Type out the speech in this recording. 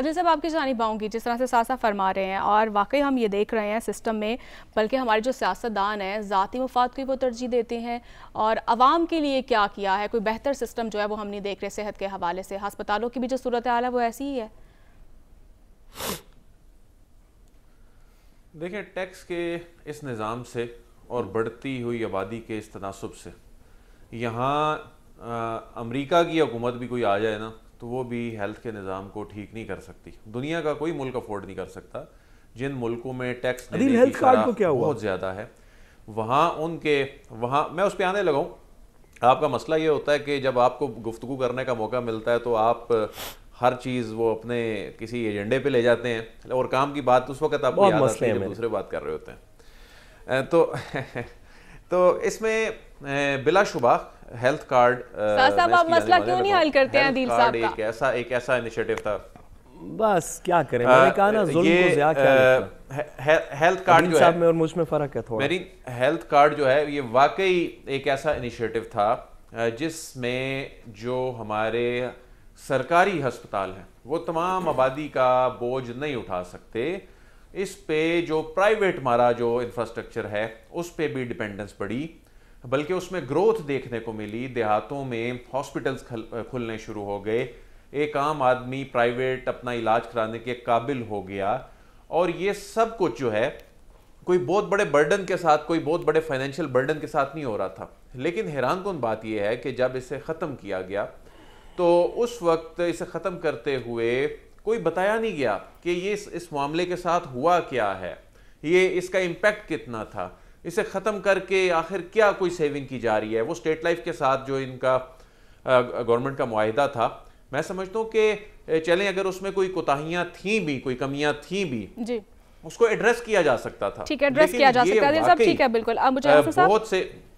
अजय साहब आपकी जानी पाऊँगी जिस तरह से सासा फरमा रहे हैं और वाकई हम ये देख रहे हैं सिस्टम में बल्कि हमारे जो सियासतदान हैं ज़ाती मफाद को वो तरजीह देते हैं और आवाम के लिए क्या किया है कोई बेहतर सिस्टम जो है वो हम नहीं देख रहे सेहत के हवाले से हस्पतालों की भी जो सूरत हाल है वो ऐसी ही है देखिए टैक्स के इस निज़ाम से और बढ़ती हुई आबादी के इस तनासब से यहाँ अमरीका की हुकूमत भी कोई आ जाए ना तो वो भी हेल्थ के निज़ाम को ठीक नहीं कर सकती दुनिया का कोई मुल्क अफोर्ड नहीं कर सकता जिन मुल्कों में टैक्स हेल्थ कार्ड को क्या हुआ बहुत ज़्यादा है वहाँ उनके वहाँ मैं उस पर आने लगाऊँ आपका मसला ये होता है कि जब आपको गुफ्तु करने का मौका मिलता है तो आप हर चीज़ वो अपने किसी एजेंडे पे ले जाते हैं और काम की बात उस वक्त आप याद आती है दूसरे बात कर रहे होते हैं तो तो इसमें बिलाशुबा Uh, हेल्थ कार्ड आप मसला क्यों नहीं हल करते हैं दिल साहब एक ऐसा एक ऐसा इनिशिएटिव था बस क्या करें आ, मैंने कहा ना जुल्म को ज़्यादा क्या हे, हे, हेल्थ कार्ड जो है में और मुझ में फर्क है थोड़ा मेरी हेल्थ कार्ड जो है ये वाकई एक ऐसा इनिशिएटिव था जिसमें जो हमारे सरकारी अस्पताल हैं वो तमाम आबादी का बोझ नहीं उठा सकते इस पे जो प्राइवेट हमारा जो इंफ्रास्ट्रक्चर है उस पे भी डिपेंडेंस पड़ी बल्कि उसमें ग्रोथ देखने को मिली देहातों में हॉस्पिटल्स खुलने शुरू हो गए एक आम आदमी प्राइवेट अपना इलाज कराने के काबिल हो गया और ये सब कुछ जो है कोई बहुत बड़े बर्डन के साथ कोई बहुत बड़े फाइनेंशियल बर्डन के साथ नहीं हो रहा था लेकिन हैरान कन बात यह है कि जब इसे ख़त्म किया गया तो उस वक्त इसे ख़त्म करते हुए कोई बताया नहीं गया कि ये इस, इस मामले के साथ हुआ क्या है ये इसका इम्पैक्ट कितना था इसे ख़त्म करके आखिर क्या कोई सेविंग की जा रही है वो स्टेट लाइफ के साथ जो इनका गवर्नमेंट का माहदा था मैं समझता हूँ कि चलें अगर उसमें कोई कोताहियाँ थी भी कोई कमियाँ थी भी जी उसको एड्रेस किया जा सकता था ठीक है एड्रेस किया जा सकता है ठीक है बिल्कुल अब मुझे बहुत से